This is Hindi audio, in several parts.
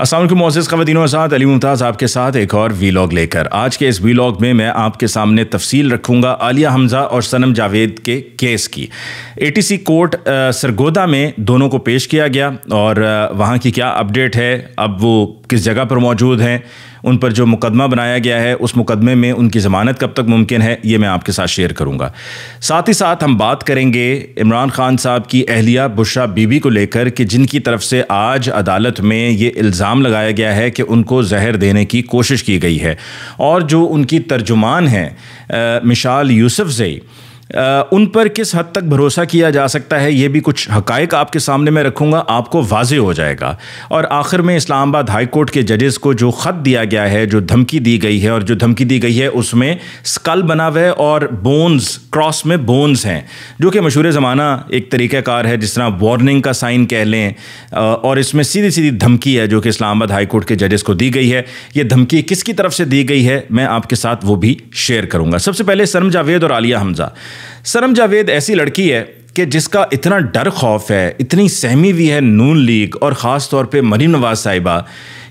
असलम मोजिज़ ख़वान साथ अली मुमताज़ आपके साथ एक और वी लॉग लेकर आज के इस लॉग में मैं आपके सामने तफसील रखूँगा आलिया हमज़ा और सनम जावेद के केस की A T C court Sargodha में दोनों को पेश किया गया और वहाँ की क्या अपडेट है अब वो किस जगह पर मौजूद हैं उन पर जो मुकदमा बनाया गया है उस मुकदमे में उनकी ज़मानत कब तक मुमकिन है ये मैं आपके साथ शेयर करूँगा साथ ही साथ हम बात करेंगे इमरान खान साहब की अहलिया बुशरा बीबी को लेकर कि जिनकी तरफ से आज अदालत में ये इल्ज़ाम लगाया गया है कि उनको जहर देने की कोशिश की गई है और जो उनकी तर्जुमान हैं मिशाल यूसफ जई उन पर किस हद तक भरोसा किया जा सकता है ये भी कुछ हकायक आपके सामने मैं रखूँगा आपको वाजे हो जाएगा और आखिर में इस्लामाबाद हाई कोर्ट के जजेस को जो ख़त दिया गया है जो धमकी दी गई है और जो धमकी दी गई है उसमें स्कल बना हुआ है और बोन्स क्रॉस में बोन्स हैं जो कि मशहूर ज़माना एक तरीक़ाकार है जिस तरह वार्निंग का साइन कह लें और इसमें सीधी सीधी धमकी है जो कि इस्लामाबाद हाई कोर्ट के जजेस को दी गई है ये धमकी किसकी तरफ से दी गई है मैं आपके साथ वो भी शेयर करूँगा सबसे पहले सरम जावेद और आलिया हमज़ा सरम जावेद ऐसी लड़की है कि जिसका इतना डर खौफ है इतनी सहमी हुई है नून लीग और ख़ास तौर पे मरीम नवाज साहिबा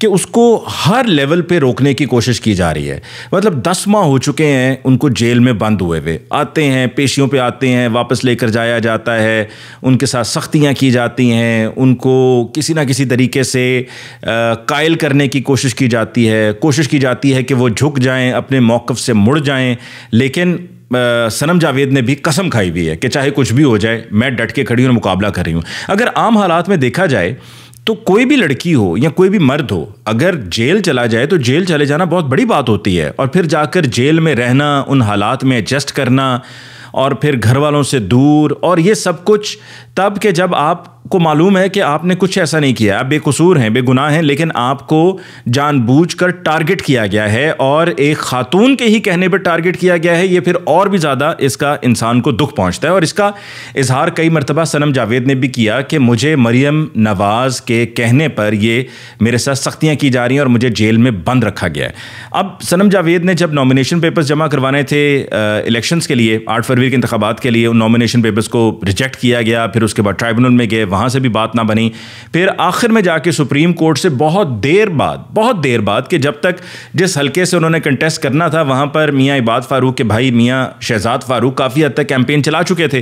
कि उसको हर लेवल पे रोकने की कोशिश की जा रही है मतलब दस माह हो चुके हैं उनको जेल में बंद हुए हुए आते हैं पेशियों पे आते हैं वापस लेकर जाया जाता है उनके साथ सख्तियाँ की जाती हैं उनको किसी ना किसी तरीके से कायल करने की कोशिश की जाती है कोशिश की जाती है कि वो झुक जाएं अपने मौक़ से मुड़ जाएं लेकिन सनम जावेद ने भी कसम खाई हुई है कि चाहे कुछ भी हो जाए मैं डट के खड़ी हूँ मुकाबला कर रही हूँ अगर आम हालात में देखा जाए तो कोई भी लड़की हो या कोई भी मर्द हो अगर जेल चला जाए तो जेल चले जाना बहुत बड़ी बात होती है और फिर जाकर जेल में रहना उन हालात में एडजस्ट करना और फिर घर वालों से दूर और ये सब कुछ तब के जब आपको मालूम है कि आपने कुछ ऐसा नहीं किया आप बेकसूर हैं बेगुनाह हैं लेकिन आपको जानबूझकर टारगेट किया गया है और एक खातून के ही कहने पर टारगेट किया गया है ये फिर और भी ज़्यादा इसका इंसान को दुख पहुंचता है और इसका इजहार कई मरतबा सनम जावेद ने भी किया कि मुझे मरियम नवाज़ के कहने पर ये मेरे साथ सख्तियाँ की जा रही हैं और मुझे जेल में बंद रखा गया है अब सनम जावेद ने जब नॉमिनेशन पेपर्स जमा करवाने थे इलेक्शन के लिए आठ फरवरी के इंतबात के लिए उन नॉमिनेशन पेपर्स को रिजेक्ट किया गया फिर उसके बाद ट्राइब्यूनल में गए वहाँ से भी बात ना बनी फिर आखिर में जाके सुप्रीम कोर्ट से बहुत देर बाद बहुत देर बाद कि जब तक जिस हल्के से उन्होंने कंटेस्ट करना था वहाँ पर मियाँ इबाद फारूक के भाई मियाँ शहजाद फारूक काफ़ी हद तक कैंपेन चला चुके थे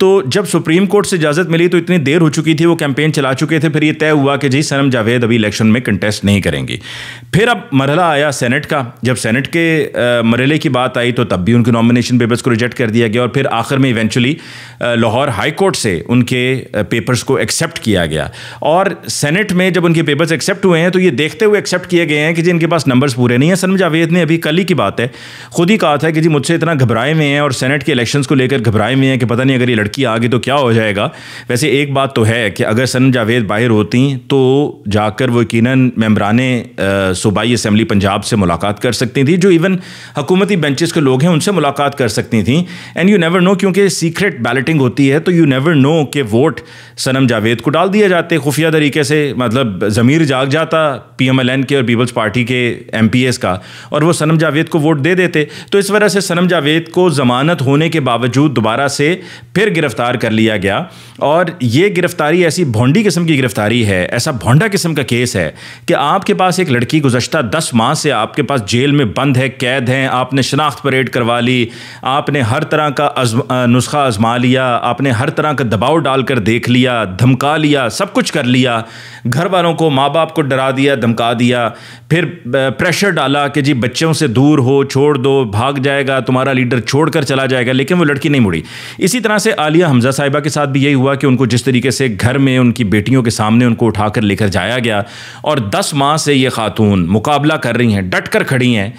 तो जब सुप्रीम कोर्ट से इजाज़त मिली तो इतनी देर हो चुकी थी वो कैंपेन चला चुके थे फिर ये तय हुआ कि जी सनम जावेद अभी इलेक्शन में कंटेस्ट नहीं करेंगी फिर अब मरहला आया सेनेट का जब सेनेट के मरहले की बात आई तो तब भी उनके नॉमिनेशन पेपर्स को रिजेक्ट कर दिया गया और फिर आखिर में इवेंचुअली लाहौर हाई कोर्ट से उन उनके पेपर्स को एक्सेप्ट किया गया और सेनेट में जब उनके पेपर्स एक्सेप्ट हुए हैं तो ये देखते हुए एक्सेप्ट किए गए हैं कि जी इनके पास नंबर्स पूरे नहीं हैं सनम जावेद ने अभी कल ही की बात है खुद ही कहा था कि जी मुझसे इतना घबराए हुए हैं और सेनेट के इलेक्शंस को लेकर घबराए हुए हैं कि पता नहीं अगर ये लड़की आ गई तो क्या हो जाएगा वैसे एक बात तो है कि अगर सनम जावेद बाहर होती तो जाकर वो यकीन मम्बरान सूबाई असम्बली पंजाब से मुलाकात कर सकती थी जो इवन हकूमती बेंचेस के लोग हैं उनसे मुलाकात कर सकती थी एंड यू नेवर नो क्योंकि सीक्रेट बैलेटिंग होती है तो यू नेवर नो के वोट सनम जावेद को डाल दिए जाते खुफिया तरीके से मतलब ज़मीर जाग जाता एन के और पीपल्स पार्टी के एस का और वो सनम जावेद को वोट दे देते तो इस वजह से सनम जावेद को ज़मानत होने के बावजूद दोबारा से फिर गिरफ़्तार कर लिया गया और ये गिरफ़्तारी ऐसी भोंडी किस्म की गिरफ़्तारी है ऐसा भोंडा किस्म का केस है कि आपके पास एक लड़की गुजशत दस माह से आपके पास जेल में बंद है कैद हैं आपने शनाख्त परेड करवा ली आपने हर तरह का नुस्खा आजमा लिया आपने हर तरह का दबाव डालकर देख लिया धमका लिया सब कुछ कर लिया घर वालों को माँ बाप को डरा दिया धमका दिया फिर प्रेशर डाला कि जी बच्चों से दूर हो छोड़ दो भाग जाएगा तुम्हारा लीडर छोड़ कर चला जाएगा लेकिन वो लड़की नहीं मुड़ी इसी तरह से आलिया हमजा साहिबा के साथ भी यही हुआ कि उनको जिस तरीके से घर में उनकी बेटियों के सामने उनको उठा कर लेकर जाया गया और दस माह से ये खातून मुकाबला कर रही हैं डट कर खड़ी हैं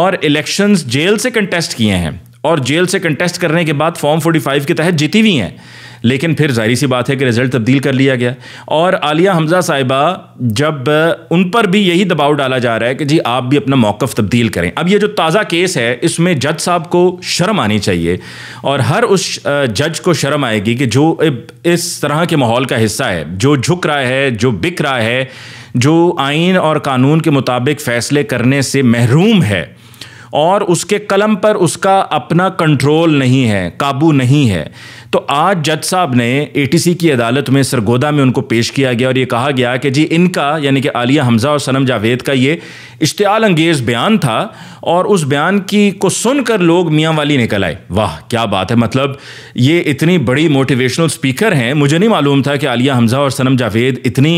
और इलेक्शंस जेल से कंटेस्ट किए हैं और जेल से कंटेस्ट करने के बाद फॉर्म 45 के तहत जीती हुई हैं लेकिन फिर जाहिर सी बात है कि रिज़ल्ट तब्दील कर लिया गया और आलिया हमजा साहिबा जब उन पर भी यही दबाव डाला जा रहा है कि जी आप भी अपना मौक़ तब्दील करें अब ये जो ताज़ा केस है इसमें जज साहब को शर्म आनी चाहिए और हर उस जज को शर्म आएगी कि जो इस तरह के माहौल का हिस्सा है जो झुक रहा है जो बिक रहा है जो आइन और कानून के मुताबिक फ़ैसले करने से महरूम है और उसके कलम पर उसका अपना कंट्रोल नहीं है काबू नहीं है तो आज जज साहब ने एटीसी की अदालत में सरगोदा में उनको पेश किया गया और ये कहा गया कि जी इनका यानी कि आलिया हमजा और सनम जावेद का ये इश्तियाल अंगेज़ बयान था और उस बयान की को सुनकर लोग मियाँ वाली निकल आए वाह क्या बात है मतलब ये इतनी बड़ी मोटिवेशनल स्पीकर हैं मुझे नहीं मालूम था कि आलिया हमजा और सनम जावेद इतनी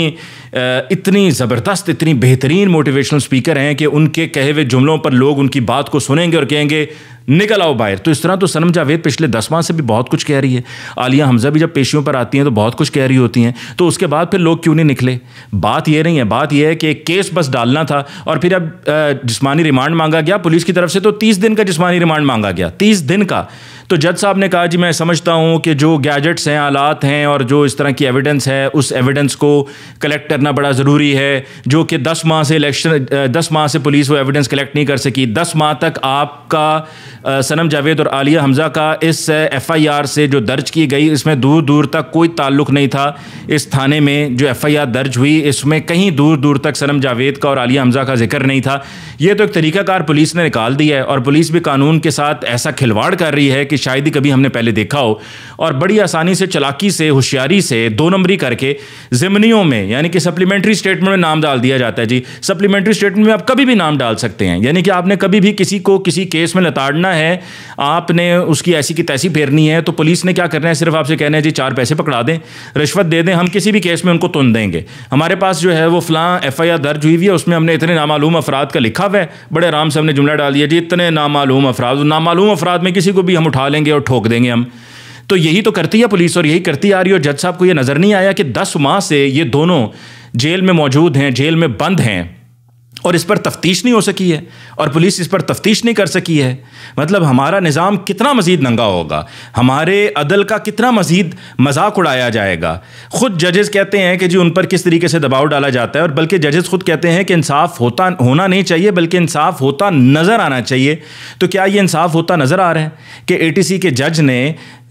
इतनी ज़बरदस्त इतनी बेहतरीन मोटिवेशनल स्पीकर हैं कि उनके कहे हुए जुमलों पर लोग उनकी बात को सुनेंगे और कहेंगे निकल आओ बाहर तो इस तरह तो सनम जावेद पिछले दस माह से भी बहुत कुछ कह रही है आलिया हमजा भी जब पेशियों पर आती हैं तो बहुत कुछ कह रही होती हैं तो उसके बाद फिर लोग क्यों नहीं निकले बात यह नहीं है बात यह है कि एक केस बस डालना था और फिर अब जिसमानी रिमांड मांगा गया पुलिस की तरफ से तो तीस दिन का जिसमानी रिमांड मांगा गया तीस दिन का तो जज साहब ने कहा जी मैं समझता हूँ कि जो गैजेट्स हैं आलात हैं और जो इस तरह की एविडेंस है उस एविडेंस को कलेक्ट करना बड़ा ज़रूरी है जो कि दस माह से इलेक्शन दस माह से पुलिस वो एविडेंस कलेक्ट नहीं कर सकी दस माह तक आपका सनम जावेद और आलिया हमज़ा का इस एफ़ आई आर से जो दर्ज की गई इसमें दूर दूर तक कोई ताल्लुक नहीं था इस थाने में जो एफ़ आई आर दर्ज हुई इसमें कहीं दूर दूर तक सनम जावेद का और आलिया हमज़ा का जिक्र नहीं था ये तो एक तरीक़ाकार पुलिस ने निकाल दिया है और पुलिस भी कानून के साथ ऐसा खिलवाड़ कर रही है कि कि शायद ही कभी हमने पहले देखा हो और बड़ी आसानी से चलाकी से होशियारी से दो नंबरी करके ज़िमनियों में यानी कि सप्लीमेंट्री स्टेटमेंट में नाम डाल दिया जाता है जी सप्लीमेंट्री स्टेटमेंट में आप कभी भी नाम डाल सकते हैं यानी कि आपने कभी भी किसी को किसी केस में लताड़ना है आपने उसकी ऐसी की तैसी फेरनी है तो पुलिस ने क्या करना है सिर्फ आपसे कहना है जी चार पैसे पकड़ा दें रिश्वत दे दें हम किसी भी केस में उनको तुन देंगे हमारे पास जो है वो फलां एफ दर्ज हुई हुई है उसमें हमने इतने नामालूम अफराद का लिखा हुआ है बड़े आराम से हमने जुमला डाल दिया जी इतने नामालूम अफराद नामालूम अफराद में किसी को भी हम उठा उठा लेंगे और ठोक देंगे हम तो यही तो करती है पुलिस और यही करती आ रही है और जज साहब को ये नज़र नहीं आया कि दस माह से ये दोनों जेल में मौजूद हैं जेल में बंद हैं और इस पर तफ्तीश नहीं हो सकी है और पुलिस इस पर तफ्तीश नहीं कर सकी है मतलब हमारा निज़ाम कितना मज़ीद नंगा होगा हमारे अदल का कितना मज़ीद मजाक उड़ाया जाएगा ख़ुद जजेस कहते हैं कि जी उन पर किस तरीके से दबाव डाला जाता है और बल्कि जजेस ख़ुद कहते हैं कि इंसाफ होता होना नहीं चाहिए बल्कि इंसाफ होता नज़र आना चाहिए तो क्या ये इंसाफ होता नज़र आ रहा है कि ए के जज ने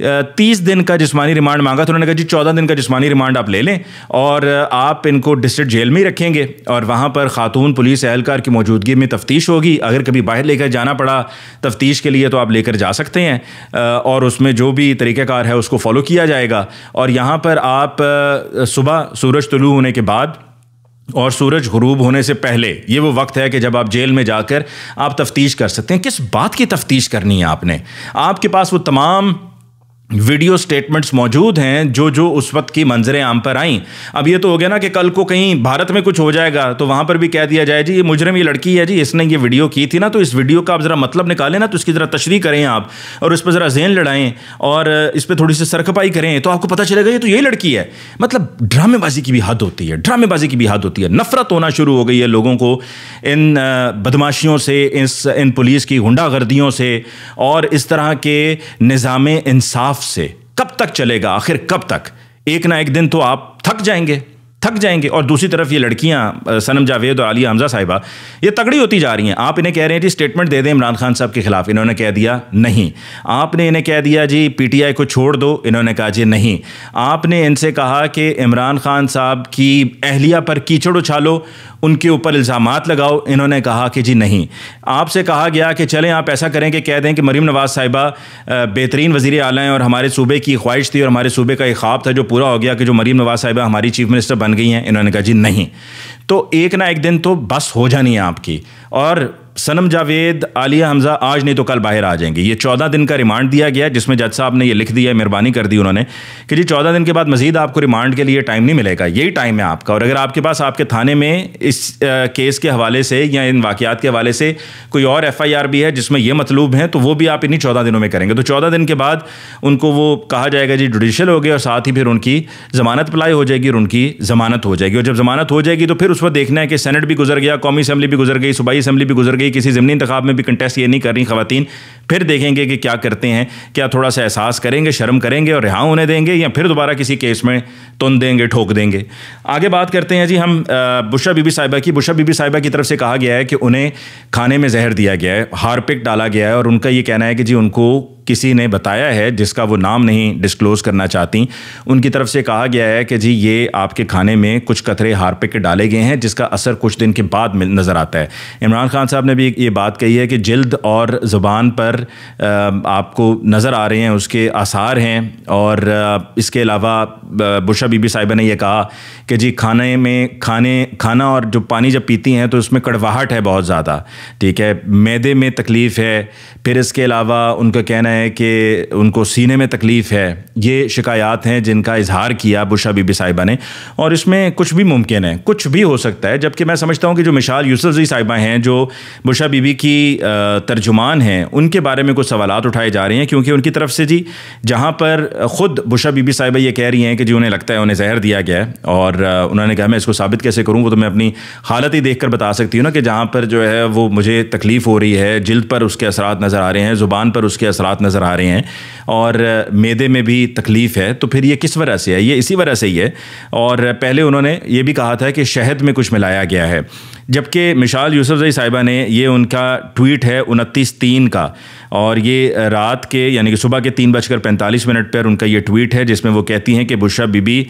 तीस दिन का जिसमानी रिमांड मांगा तो उन्होंने कहा जी चौदह दिन का जिसमानी रिमांड आप ले लें और आप इनको डिस्ट्रिक्ट जेल में ही रखेंगे और वहाँ पर ख़ातून पुलिस एहलकार की मौजूदगी में तफ्तीश होगी अगर कभी बाहर लेकर जाना पड़ा तफ्तीश के लिए तो आप लेकर जा सकते हैं और उसमें जो भी तरीक़ाकार है उसको फॉलो किया जाएगा और यहाँ पर आप सुबह सूरज तुलू होने के बाद और सूरज गरूब होने से पहले ये वो वक्त है कि जब आप जेल में जाकर आप तफ्तीश कर सकते हैं किस बात की तफ्तीश करनी है आपने आपके पास वो तमाम वीडियो स्टेटमेंट्स मौजूद हैं जो जो उस वक्त की मंजरें आम पर आईं अब ये तो हो गया ना कि कल को कहीं भारत में कुछ हो जाएगा तो वहाँ पर भी कह दिया जाए जी ये मुजरम ये लड़की है जी इसने ये वीडियो की थी ना तो इस वीडियो का आप ज़रा मतलब निकालें ना तो इसकी ज़रा तशरी करें आप और इस पर ज़रा जेन लड़ाएँ और इस पर थोड़ी सी सरखपाई करें तो आपको पता चलेगा ये तो यही लड़की है मतलब ड्रामेबाजी की भी हद होती है ड्रामेबाजी की भी हद होती है नफरत होना शुरू हो गई है लोगों को इन बदमाशियों से इस इन पुलिस की गुंडागर्दियों से और इस तरह के निज़ाम इंसाफ से कब तक चलेगा आखिर कब तक एक ना एक दिन तो आप थक जाएंगे थक जाएंगे और दूसरी तरफ ये लड़कियां सनम जावेद और आलिया हमजा साहिबा ये तगड़ी होती जा रही हैं आप इन्हें कह रहे हैं जी स्टेटमेंट दे दें इमरान खान साहब के खिलाफ इन्होंने कह दिया नहीं आपने इन्हें कह दिया जी पीटीआई को छोड़ दो इन्होंने कहा जी नहीं आपने इनसे कहा कि इमरान खान साहब की अहलिया पर कीचड़ उछालो उनके ऊपर इल्ज़ाम लगाओ इन्होंने कहा कि जी नहीं आपसे कहा गया कि चलें आप ऐसा करें कि कह दें कि मरीम नवाज साहिबा बेहतरीन वजीर अला हैं और हमारे सूबे की ख्वाहिश थी और हमारे सूबे का एक ख्वाब था जो पूरा हो गया कि जो मरीम नवाज साहिबा हमारी चीफ मिनिस्टर बन गई हैं इन्होंने कहा जी नहीं तो एक ना एक दिन तो बस हो जानी है आपकी और सनम जावेद आलिया हमजा आज नहीं तो कल बाहर आ जाएंगे ये चौदह दिन का रिमांड दिया गया जिसमें जज साहब ने ये लिख दिया मेहरबानी कर दी उन्होंने कि जी चौदह दिन के बाद मजीद आपको रिमांड के लिए टाइम नहीं मिलेगा यही टाइम है आपका और अगर आपके पास आपके थाने में इस आ, केस के हवाले से या इन वाकियात के हवाले से कोई और एफ आई आर भी है जिसमें यह मतलूब है तो वो भी आप इन्हीं चौदह दिनों में करेंगे तो चौदह दिन के बाद उनको वो कहा जाएगा जी जुडिशल हो गए और साथ ही फिर उनकी ज़मानत अप्लाई हो जाएगी और उनकी ज़मानत हो जाएगी और जब ज़मानत हो जाएगी तो फिर उस पर देखना है कि सेनेट भी गुजर गया कौमी असम्बली भी गुजर गई सूबाई असम्बली भी गुजर गई गई किसी ज़मनी इंतबाब में भी कंटेस्ट ये नहीं कर रही खातन फिर देखेंगे कि क्या करते हैं क्या थोड़ा सा एहसास करेंगे शर्म करेंगे और रिहा होने देंगे या फिर दोबारा किसी केस में तुन देंगे ठोक देंगे आगे बात करते हैं जी हम बुशा बीबी साहिबा की बुशा बीबी साहिबा की तरफ से कहा गया है कि उन्हें खाने में जहर दिया गया है हारपिक डाला गया है और उनका ये कहना है कि जी उनको किसी ने बताया है जिसका वो नाम नहीं डिस्क्लोज करना चाहती उनकी तरफ से कहा गया है कि जी ये आपके खाने में कुछ कतरे पे के डाले गए हैं जिसका असर कुछ दिन के बाद नज़र आता है इमरान खान साहब ने भी ये बात कही है कि जल्द और ज़ुबान पर आपको नज़र आ रहे हैं उसके आसार हैं और इसके अलावा बुशा बीबी साहिबा ने यह कहा कि जी खाने में खाने खाना और जो पानी जब पीती हैं तो उसमें कड़वाहट है बहुत ज़्यादा ठीक है मैदे में तकलीफ़ है फिर इसके अलावा उनका कहना है हैं कि उनको सीने में तकलीफ़ है ये शिकायत हैं जिनका इजहार किया बुशा बीबी साहिबा ने और इसमें कुछ भी मुमकिन है कुछ भी हो सकता है जबकि मैं समझता हूँ कि जो मिशाल यूसुफजी साहिबा हैं जो बुशा बीबी की तर्जुमान हैं उनके बारे में कुछ सवाल उठाए जा रहे हैं क्योंकि उनकी तरफ से जी जहाँ पर ख़ुद बुशा बीबी साहिबा ये कह रही हैं कि जी उन्हें लगता है उन्हें जहर दिया गया है और उन्होंने कहा मैं इसको साबित कैसे करूँ वो तो मैं अपनी हालत ही देख कर बता सकती हूँ ना कि जहाँ पर जो है वो मुझे तकलीफ़ हो रही है जल्द पर उसके असरा नज़र आ रहे हैं ज़ुबान पर उसके असरा नज़र आ रहे हैं और मेदे में भी तकलीफ़ है तो फिर ये किस वजह से है ये इसी वजह से ही है और पहले उन्होंने ये भी कहा था कि शहद में कुछ मिलाया गया है जबकि मिशाल यूसुफजई साहिबा ने ये उनका ट्वीट है उनतीस तीन का और ये रात के यानी कि सुबह के तीन बजकर पैंतालीस मिनट पर उनका ये ट्वीट है जिसमें वो कहती हैं कि बुशा बीबी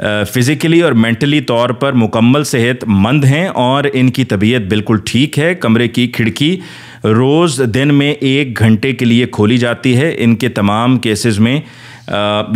फ़िज़िकली और मेंटली तौर पर मुकम्मल सेहतमंद हैं और इनकी तबीयत बिल्कुल ठीक है कमरे की खिड़की रोज़ दिन में एक घंटे के लिए खोली जाती है इनके तमाम केसेस में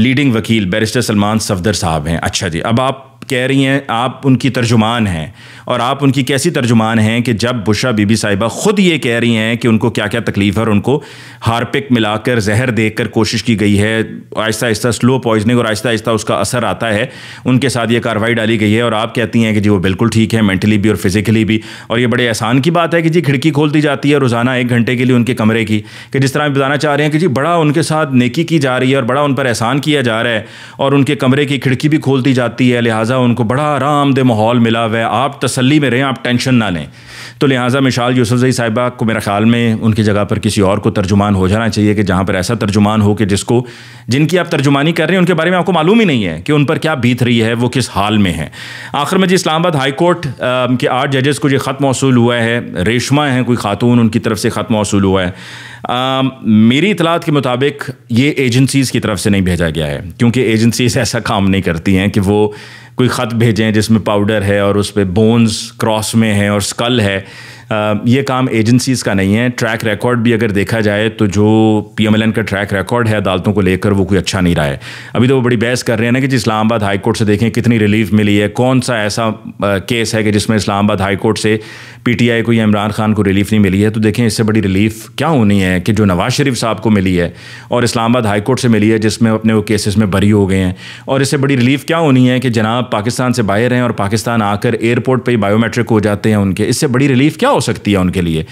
लीडिंग वकील बैरिस्टर सलमान सफदर साहब हैं अच्छा जी अब आप कह रही हैं आप उनकी तर्जुमान हैं और आप उनकी कैसी तर्जुमान हैं कि जब बुशा बीबी साहिबा ख़ुद ये कह रही हैं कि उनको क्या क्या तकलीफ़ है और उनको हारपिक मिलाकर जहर देकर कोशिश की गई है आहिस्ता आहिस्ता स्लो पॉइजनिंग और आहिस्ता आहिस्ता उसका असर आता है उनके साथ ये कार्रवाई डाली गई है और आप कहती हैं कि जी वो बिल्कुल ठीक है मैंटली भी और फिज़िकली भी और ये बड़े एहसान की बात है कि जी खिड़की खोल दी जाती है रोज़ाना एक घंटे के लिए उनके कमरे की कि जिस तरह आप बताना चाह रहे हैं कि जी बड़ा उनके साथ नेकी की जा रही है और बड़ा उन पर एहसान किया जा रहा है और उनके कमरे की खिड़की भी खोलती जाती है लिहाजा लिहाजा उनको बड़ा आरामदेह माहौल मिला हुआ है आप तसली में रहें आप टेंशन ना लें तो लिहाजा मिशाल यूसुफजई साहिबा को मेरा ख्याल में उनकी जगह पर किसी और को तर्जुमान हो जाना चाहिए कि जहाँ पर ऐसा तर्जुमान हो कि जिसको जिनकी आप तर्जुमानी कर रहे हैं उनके बारे में आपको मालूम ही नहीं है कि उन पर क्या बीत रही है वो किस हाल में है आखिर में जी इस्लामाबाद हाई कोर्ट के आठ जजेस को ये ख़त मौसू हुआ है रेशमा हैं कोई खातून उनकी तरफ से ख़त मौसू हुआ है आ, मेरी इतलात के मुताबिक ये एजेंसीज़ की तरफ से नहीं भेजा गया है क्योंकि एजेंसीज़ ऐसा काम नहीं करती हैं कि वो कोई ख़त भेजें जिसमें पाउडर है और उस पर बोन्स क्रॉस में है और स्कल है ये काम एजेंसीज़ का नहीं है ट्रैक रिकॉर्ड भी अगर देखा जाए तो जो पीएमएलएन का ट्रैक रिकॉर्ड है अदालतों को लेकर वो कोई अच्छा नहीं रहा है अभी तो वो बड़ी बहस कर रहे हैं ना कि जी इस्लामाबाद हाईकोर्ट से देखें कितनी रिलीफ मिली है कौन सा ऐसा केस है कि जिसमें इस्लामाबाद हाईकोर्ट से पीटीआई को या इमरान खान को रिलीफ नहीं मिली है तो देखें इससे बड़ी रिलीफ क्या होनी है कि जो नवाज शरीफ साहब को मिली है और इस्लामाबाद हाईकोर्ट से मिली है जिसमें अपने वो केसेस में बरी हो गए हैं और इससे बड़ी रिलीफ क्या होनी है कि जनाब पाकिस्तान से बाहर हैं और पाकिस्तान आकर एयरपोर्ट पर ही बायोमेट्रिक हो जाते हैं उनके इससे बड़ी रिलीफ क्या हो सकती है उनके लिए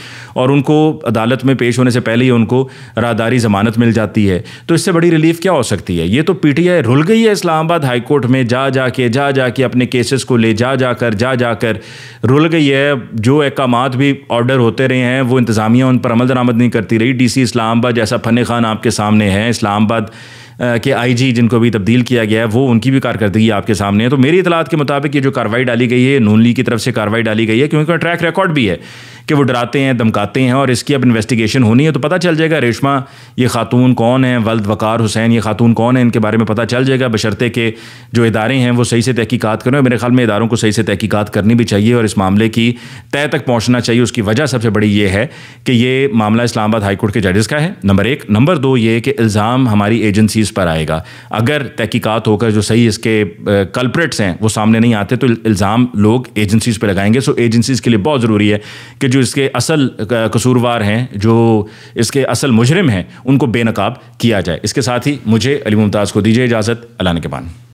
और उनको अदालत में पेश होने से पहले ही उनको राहदारी ज़मानत मिल जाती है तो इससे बड़ी रिलीफ क्या हो सकती है ये तो पीटीआई रुल गई है इस्लामाबाद हाईकोर्ट में जा जा के जा जा के अपने केसेस को ले जा जाकर जा जाकर रुल गई है जो अहकाम भी ऑर्डर होते रहे हैं वो इंतज़ामिया उन पर अमल दरामद नहीं करती रही डी सी इस्लामाबाद जैसा फन खान आपके सामने है इस्लामाबाद के आईजी जिनको भी तब्दील किया गया है वो उनकी भी कारकर्दगी आपके सामने है तो मेरी इतलात के मुताबिक ये जो कार्रवाई डाली गई है नून लीग की तरफ से कार्रवाई डाली गई है क्योंकि ट्रैक रिकॉर्ड भी है कि वो डराते हैं धमकाते हैं और इसकी अब इन्वेस्टिगेशन होनी है तो पता चल जाएगा रेशमा ये खातून कौन है वल्द वकार हुसैन ये खातून कौन है इनके बारे में पता चल जाएगा बशर्ते के जो इदारे हैं वो सही से तहकीकत करें मेरे ख्याल में इदारों को सही से तहकीकत करनी भी चाहिए और इस मामले की तय तक पहुँचना चाहिए उसकी वजह सबसे बड़ी ये है कि ये मामला इस्लामाबाद हाईकोर्ट के जजेस का है नंबर एक नंबर दो ये कि इल्ज़ाम हमारी एजेंसीज़ पर आएगा अगर तहकीकत होकर जो सही इसके कल्प्रेट्स हैं वो सामने नहीं आते तो इल्ज़ाम लोग एजेंसीज़ पर लगाएंगे सो एजेंसीज़ के लिए बहुत ज़रूरी है कि जो इसके असल कसूरवार हैं जो इसके असल मुजरिम हैं उनको बेनकाब किया जाए इसके साथ ही मुझे अली मुमताज़ को दीजिए इजाज़त के नबान